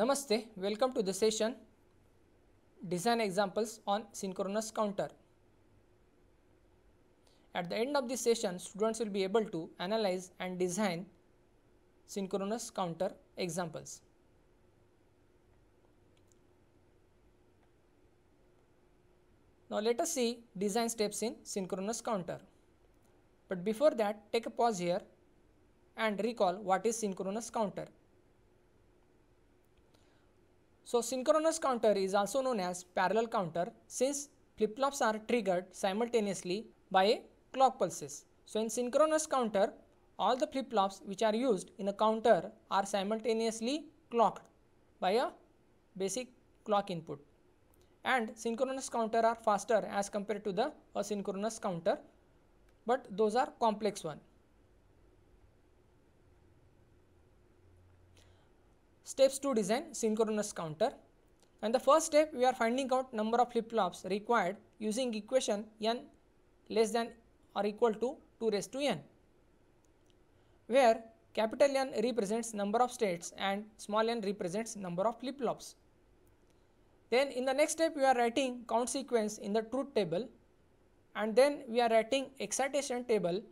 Namaste, welcome to the session Design Examples on Synchronous Counter. At the end of this session, students will be able to analyze and design synchronous counter examples. Now let us see design steps in synchronous counter. But before that, take a pause here and recall what is synchronous counter. So synchronous counter is also known as parallel counter since flip-flops are triggered simultaneously by a clock pulses. So in synchronous counter, all the flip-flops which are used in a counter are simultaneously clocked by a basic clock input. And synchronous counter are faster as compared to the asynchronous counter, but those are complex one. Steps to design synchronous counter. And the first step we are finding out number of flip-flops required using equation n less than or equal to 2 raised to n where capital N represents number of states and small n represents number of flip-flops. Then in the next step we are writing count sequence in the truth table and then we are writing excitation table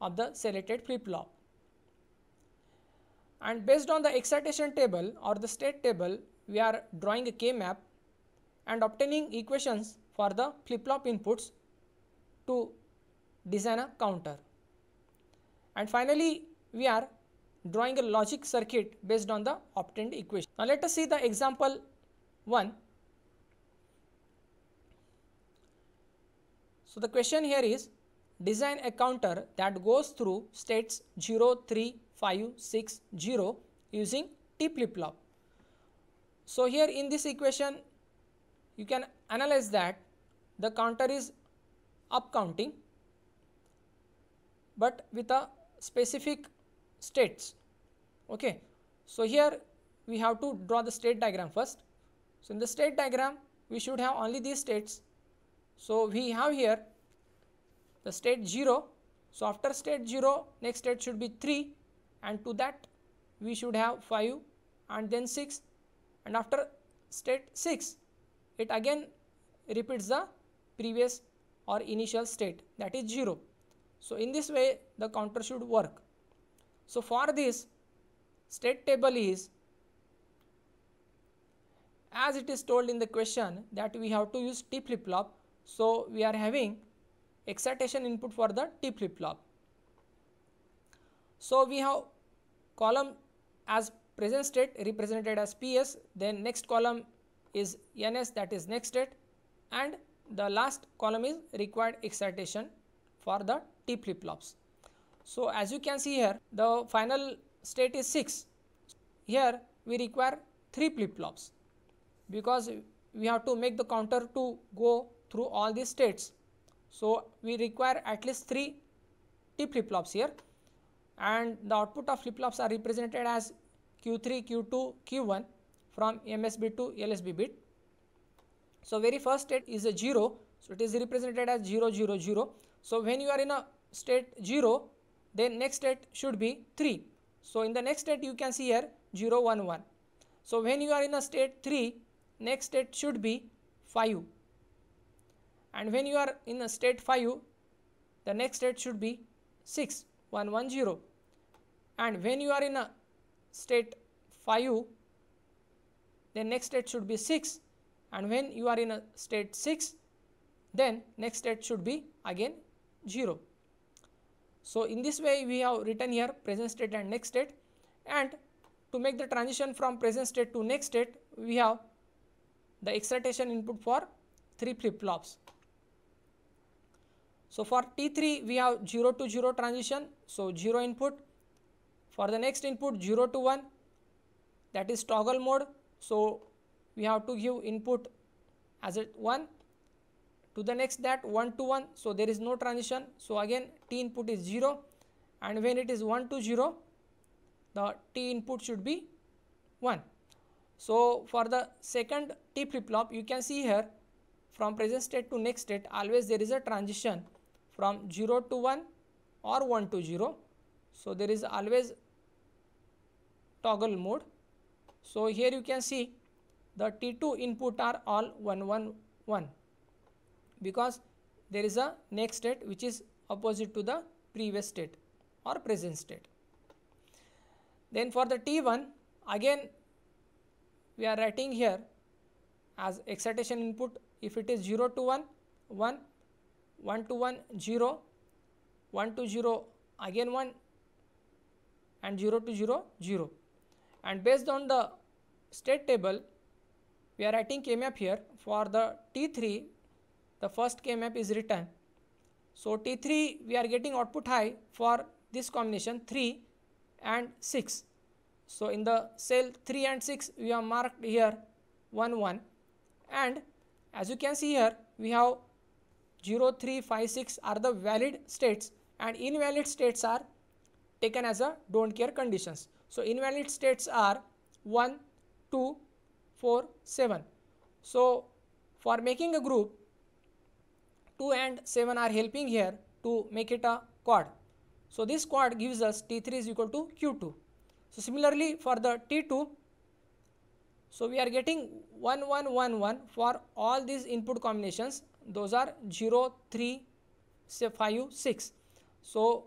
of the selected flip-flop and based on the excitation table or the state table we are drawing a k-map and obtaining equations for the flip-flop inputs to design a counter. And finally, we are drawing a logic circuit based on the obtained equation. Now, let us see the example 1. So, the question here is design a counter that goes through states 0, 3, 560 using T flip-flop. So here in this equation you can analyze that the counter is up counting but with a specific states okay so here we have to draw the state diagram first so in the state diagram we should have only these states so we have here the state 0 so after state 0 next state should be 3 and to that we should have 5 and then 6 and after state 6 it again repeats the previous or initial state that is 0. So, in this way the counter should work. So, for this state table is as it is told in the question that we have to use T flip flop. So, we are having excitation input for the T flip flop. So, we have column as present state represented as PS then next column is NS that is next state and the last column is required excitation for the T flip flops. So, as you can see here the final state is 6 here we require 3 flip flops because we have to make the counter to go through all these states. So, we require at least 3 T flip flops here and the output of flip-flops are represented as Q3, Q2, Q1 from MSB to LSB bit. So, very first state is a 0. So, it is represented as 0, 0, 0. So, when you are in a state 0, then next state should be 3. So, in the next state you can see here 0, 1, 1. So, when you are in a state 3, next state should be 5. And when you are in a state 5, the next state should be 6. 110 and when you are in a state 5 then next state should be 6 and when you are in a state 6 then next state should be again 0. So, in this way we have written here present state and next state and to make the transition from present state to next state we have the excitation input for 3 flip flops. So for T3 we have 0 to 0 transition so 0 input for the next input 0 to 1 that is toggle mode so we have to give input as it 1 to the next that 1 to 1 so there is no transition so again T input is 0 and when it is 1 to 0 the T input should be 1. So for the second T flip flop you can see here from present state to next state always there is a transition from 0 to 1 or 1 to 0. So, there is always toggle mode. So, here you can see the T2 input are all 111 because there is a next state which is opposite to the previous state or present state. Then for the T1 again we are writing here as excitation input if it is 0 to 1 1 1 to 1 0 1 to 0 again 1 and 0 to 0 0 and based on the state table we are writing K-map here for the T3 the first K-map is written so T3 we are getting output high for this combination 3 and 6 so in the cell 3 and 6 we have marked here 1 1 and as you can see here we have 0, 3, 5, 6 are the valid states and invalid states are taken as a don't care conditions. So, invalid states are 1, 2, 4, 7. So, for making a group, 2 and 7 are helping here to make it a quad. So, this quad gives us T3 is equal to Q2. So, similarly for the T2, so we are getting 1 1 1 1 for all these input combinations those are 0 3 say 5 6 so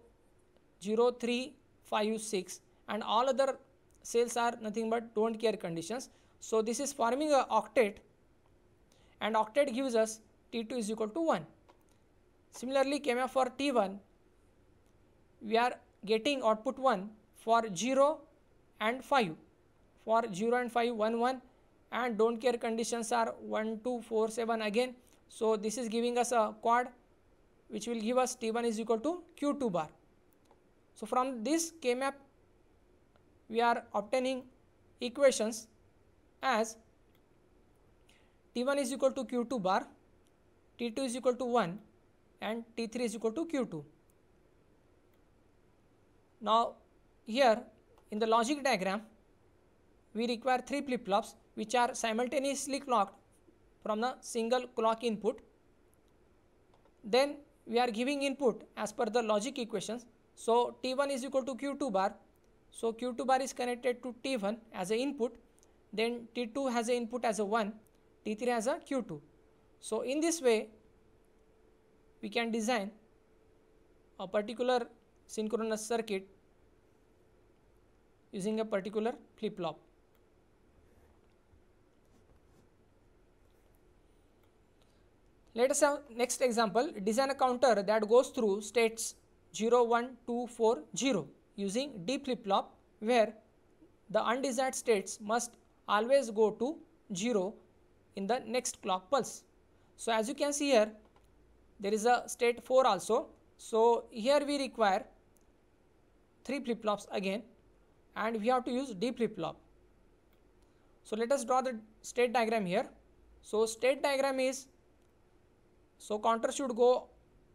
0 3 5 6 and all other cells are nothing but don't care conditions so this is forming a octet and octet gives us t2 is equal to 1 similarly came for t1 we are getting output 1 for 0 and 5 for 0 and 5 1 1 and don't care conditions are 1 2 4 7 again so, this is giving us a quad which will give us T1 is equal to Q2 bar. So, from this K map we are obtaining equations as T1 is equal to Q2 bar, T2 is equal to 1 and T3 is equal to Q2. Now, here in the logic diagram we require 3 flip flops which are simultaneously clocked from the single clock input. Then we are giving input as per the logic equations. So T1 is equal to Q2 bar. So Q2 bar is connected to T1 as an input. Then T2 has an input as a 1. T3 has a Q2. So in this way, we can design a particular synchronous circuit using a particular flip-flop. Let us have next example design a counter that goes through states 0, 1, 2, 4, 0 using D flip flop where the undesired states must always go to 0 in the next clock pulse. So, as you can see here there is a state 4 also. So, here we require 3 flip flops again and we have to use D flip flop. So, let us draw the state diagram here. So, state diagram is so, counter should go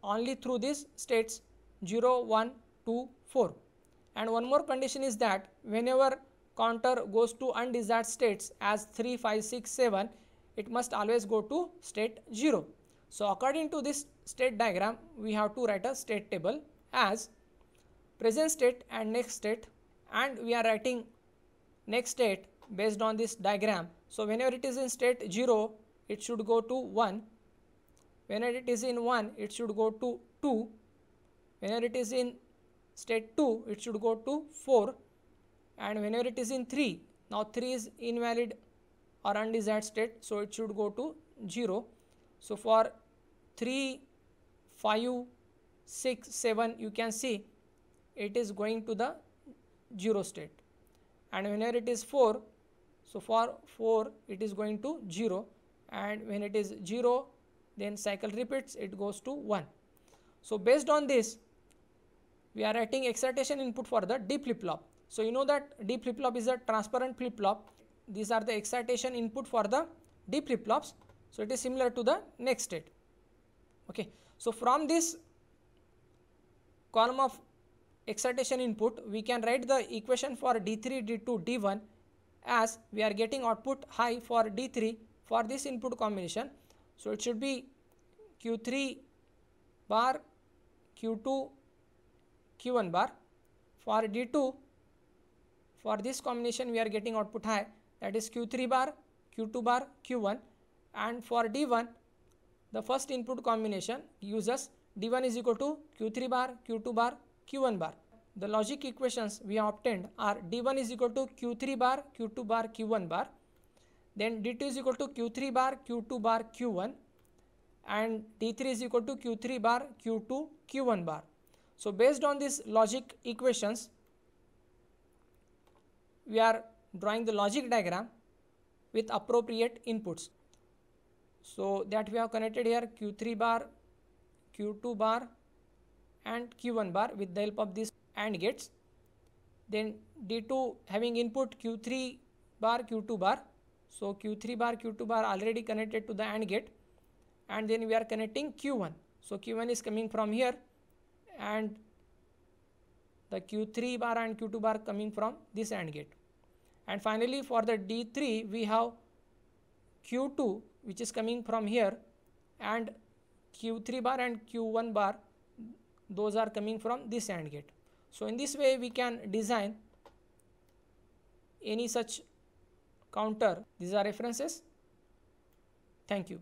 only through these states 0, 1, 2, 4. And one more condition is that whenever counter goes to undesired states as 3, 5, 6, 7, it must always go to state 0. So, according to this state diagram, we have to write a state table as present state and next state and we are writing next state based on this diagram. So, whenever it is in state 0, it should go to 1 whenever it is in 1 it should go to 2 whenever it is in state 2 it should go to 4 and whenever it is in 3 now 3 is invalid or undesired state so it should go to 0 so for 3 5 6 7 you can see it is going to the 0 state and whenever it is 4 so for 4 it is going to 0 and when it is 0 then cycle repeats it goes to 1. So based on this we are writing excitation input for the D flip flop. So you know that D flip flop is a transparent flip flop these are the excitation input for the D flip flops. So it is similar to the next state. Okay. So from this column of excitation input we can write the equation for D3, D2, D1 as we are getting output high for D3 for this input combination. So it should be Q3 bar, Q2, Q1 bar. For D2, for this combination we are getting output high that is Q3 bar, Q2 bar, Q1 and for D1 the first input combination uses D1 is equal to Q3 bar, Q2 bar, Q1 bar. The logic equations we have obtained are D1 is equal to Q3 bar, Q2 bar, Q1 bar. Then D2 is equal to Q3 bar, Q2 bar, Q1 and T3 is equal to Q3 bar, Q2, Q1 bar. So, based on these logic equations, we are drawing the logic diagram with appropriate inputs. So, that we have connected here Q3 bar, Q2 bar and Q1 bar with the help of these AND gates. Then D2 having input Q3 bar, Q2 bar. So, Q3 bar, Q2 bar already connected to the AND gate and then we are connecting q1 so q1 is coming from here and the q3 bar and q2 bar coming from this AND gate and finally for the d3 we have q2 which is coming from here and q3 bar and q1 bar those are coming from this AND gate so in this way we can design any such counter these are references thank you